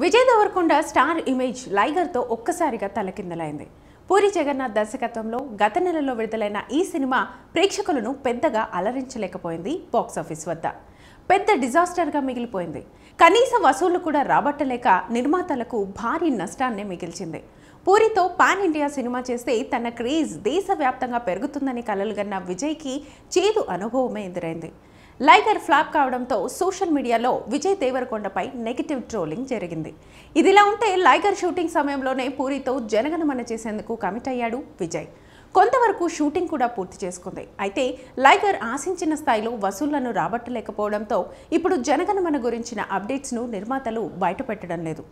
Vijay Deverakonda star image లైగర్తో ఒక్కసారిగా తలకిందలైంది పూరి జగన్నాథ్ దర్శకత్వంలో గత నెలలో విడుదలైన ఈ సినిమా ప్రేక్షకులను పెద్దగా అలరించలేకపోయింది బాక్సాఫీస్ వద్ద పెద్ద డిజాస్టర్గా మిగిలిపోయింది కనీస వసూళ్లు కూడా రాబట్టలేక నిర్మాతలకు భారీ నష్టాన్నే మిగిల్చింది పూరితో పాన్ ఇండియా సినిమా చేస్తే తన క్రేజ్ దేశవ్యాప్తంగా పెరుగుతుందని కలలుగన్న విజయ్కి చేదు అనుభవమే ఎదురైంది లైగర్ ఫ్లాప్ కావడంతో సోషల్ మీడియాలో విజయ్ దేవరకొండపై నెగిటివ్ ట్రోలింగ్ జరిగింది ఇదిలా ఉంటే లైగర్ షూటింగ్ సమయంలోనే పూరితో జనగణమన చేసేందుకు కమిట్ అయ్యాడు విజయ్ కొంతవరకు షూటింగ్ కూడా పూర్తి చేసుకుంది అయితే లైగర్ ఆశించిన స్థాయిలో వసూళ్లను రాబట్టలేకపోవడంతో ఇప్పుడు జనగణమన గురించిన అప్డేట్స్ను నిర్మాతలు బయటపెట్టడం లేదు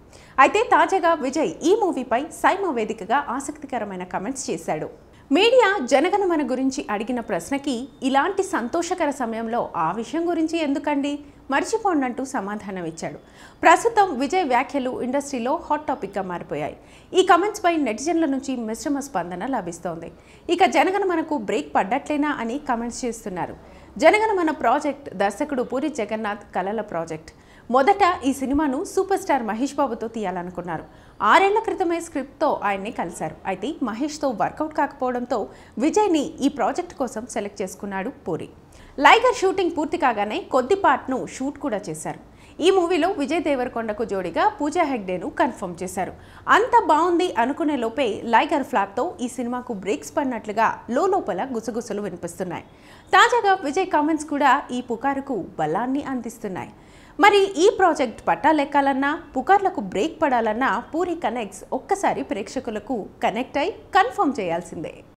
అయితే తాజాగా విజయ్ ఈ మూవీపై సైమా వేదికగా ఆసక్తికరమైన కమెంట్స్ చేశాడు మీడియా జనగణమన గురించి అడిగిన ప్రశ్నకి ఇలాంటి సంతోషకర సమయంలో ఆ విషయం గురించి ఎందుకండి మర్చిపోండంటూ సమాధానం ఇచ్చాడు ప్రస్తుతం విజయ్ వ్యాఖ్యలు ఇండస్ట్రీలో హాట్ టాపిక్గా మారిపోయాయి ఈ కమెంట్స్పై నెటిజన్ల నుంచి మిశ్రమ స్పందన లభిస్తోంది ఇక జనగణమనకు బ్రేక్ పడ్డట్లేనా అని కమెంట్స్ చేస్తున్నారు జనగణమన ప్రాజెక్ట్ దర్శకుడు పూరి జగన్నాథ్ కలల ప్రాజెక్ట్ మొదట ఈ సినిమాను సూపర్ స్టార్ మహేష్ బాబుతో తీయాలనుకున్నారు ఆరేళ్ల క్రితమే స్క్రిప్ట్తో ఆయన్ని కలిశారు అయితే మహేష్తో వర్కౌట్ కాకపోవడంతో విజయ్ని ఈ ప్రాజెక్ట్ కోసం సెలెక్ట్ చేసుకున్నాడు పూరి లైగర్ షూటింగ్ పూర్తి కాగానే కొద్ది పార్ట్ను షూట్ కూడా చేశారు ఈ మూవీలో విజయ్ దేవరకొండకు జోడిగా పూజా హెగ్డేను కన్ఫర్మ్ చేశారు అంత బాగుంది అనుకునే లోపే లైగర్ ఫ్లాప్తో ఈ సినిమాకు బ్రేక్స్ పడినట్లుగా లోపల గుసగుసలు వినిపిస్తున్నాయి తాజాగా విజయ్ కామెంట్స్ కూడా ఈ పుకారుకు బలాన్ని అందిస్తున్నాయి మరి ఈ ప్రాజెక్ట్ పట్టాలెక్కాలన్నా పుకార్లకు బ్రేక్ పడాలన్నా పూరి కనెక్ట్స్ ఒక్కసారి ప్రేక్షకులకు కనెక్ట్ అయి కన్ఫర్మ్ చేయాల్సిందే